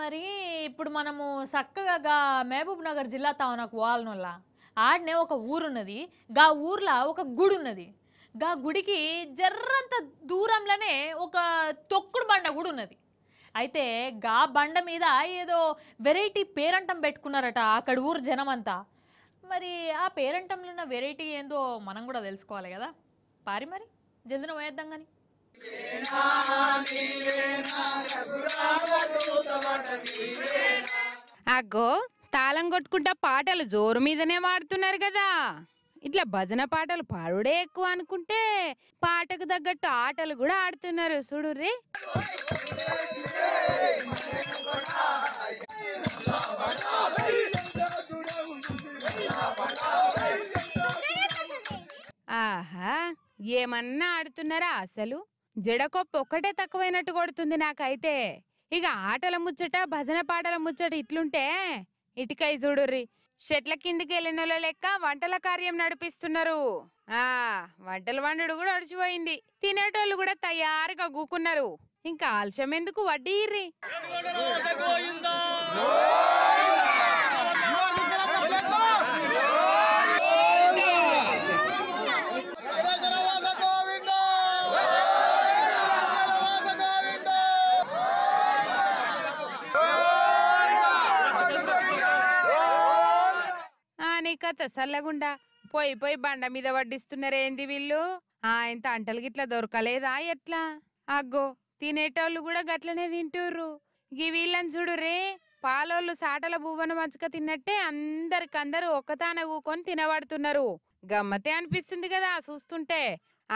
మరి ఇప్పుడు మనము చక్కగా మహబూబ్ నగర్ జిల్లా తావనకు వాళ్ళనుల్ల ఆడనే ఒక ఊరున్నది గా ఊర్లో ఒక గుడి ఉన్నది గా గుడికి జర్రంత దూరంలోనే ఒక తొక్కుడు బండ కూడా ఉన్నది అయితే గా బండ మీద ఏదో వెరైటీ పేరంటం పెట్టుకున్నారట అక్కడ ఊరు జనమంతా మరి ఆ పేరంటంలో ఉన్న వెరైటీ ఏందో మనం కూడా తెలుసుకోవాలి కదా పారి మరి జల్దిన పోయేద్దాం కానీ అగ్గో తాళం కొట్టుకుంటా పాటలు జోరు మీదనే వాడుతున్నారు కదా ఇట్లా భజన పాటలు పాడుడే ఎక్కువ అనుకుంటే పాటకు తగ్గట్టు ఆటలు కూడా ఆడుతున్నారు చూడు ఆహా ఏమన్నా ఆడుతున్నారా అసలు జడకొప్ప ఒక్కటే తక్కువైనట్టు కొడుతుంది నాకైతే ఇక ఆటల ముచ్చట భజన పాటల ముచ్చట ఇట్లుంటే ఇటుకై చూడుర్రి చెట్ల కిందికి వెళ్ళిన లెక్క వంటల కార్యం నడిపిస్తున్నారు ఆ వంటలు వండుడు కూడా అడిచిపోయింది తినేటోళ్ళు కూడా తయారుగా గూకున్నారు ఇంకా ఆలస్యం ఎందుకు వడ్డీ కథ సల్లగుండా పోయి పోయి బండ మీద వడ్డిస్తున్నారేంది వీళ్ళు ఆయంత అంటలు గిట్లా దొరకలేదా ఎట్లా అగ్గో తినేటోళ్ళు కూడా గట్లనే తింటుర్రు ఈ వీళ్ళని చూడురే పాలోళ్ళు సాటల బువ్వను మంచుక తిన్నట్టే అందరికందరూ ఒకతాన కూకొని తినబడుతున్నారు గమ్మతే అనిపిస్తుంది కదా చూస్తుంటే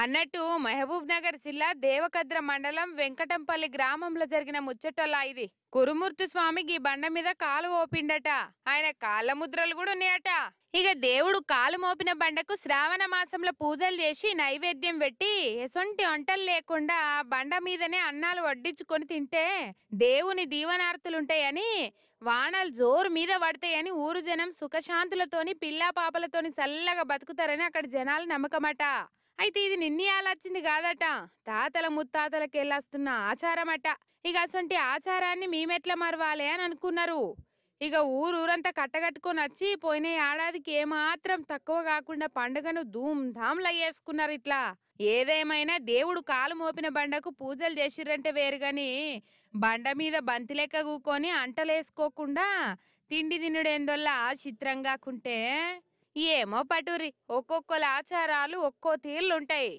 అన్నట్టు మహబూబ్ నగర్ జిల్లా దేవకద్ర మండలం వెంకటంపల్లి గ్రామంలో జరిగిన ముచ్చటలా ఇది కురుమూర్తి స్వామికి బండ మీద కాలు ఓపిండట ఆయన కాళ్ళ ముద్రలు కూడా ఉన్నాయట ఇక దేవుడు కాలు మోపిన బండకు శ్రావణ మాసంలో పూజలు చేసి నైవేద్యం పెట్టి ఎసొంటి వంటలు లేకుండా బండ మీదనే అన్నాలు వడ్డించుకొని తింటే దేవుని దీవనార్థులుంటాయని వానలు జోరు మీద పడతాయని ఊరు జనం సుఖశాంతులతోని పిల్లా పాపలతోని చల్లగా బతుకుతారని అక్కడ జనాలు నమ్మకమట అయితే ఇది నిన్నే ఆలొచ్చింది కాదట తాతల ముత్తాతలకెళ్ళొస్తున్న ఆచారమట ఇక అసొంటి ఆచారాన్ని మేమెట్లా మరవాలి అని అనుకున్నారు ఇక ఊరూరంతా కట్టగట్టుకుని వచ్చి పోయిన ఏడాదికి ఏమాత్రం తక్కువ కాకుండా పండుగను ధూమ్ధామ్లా చేసుకున్నారు ఇట్లా ఏదేమైనా దేవుడు కాలు మోపిన బండకు పూజలు చేసిర్రంటే వేరు బండ మీద బంతి లెక్క కూకొని అంటలేసుకోకుండా తిండి తినుడేందోల్లా చిత్రంగా కుంటే ఏమో పటూరి ఒక్కొక్కలు ఆచారాలు ఒక్కో తీర్లుంటాయి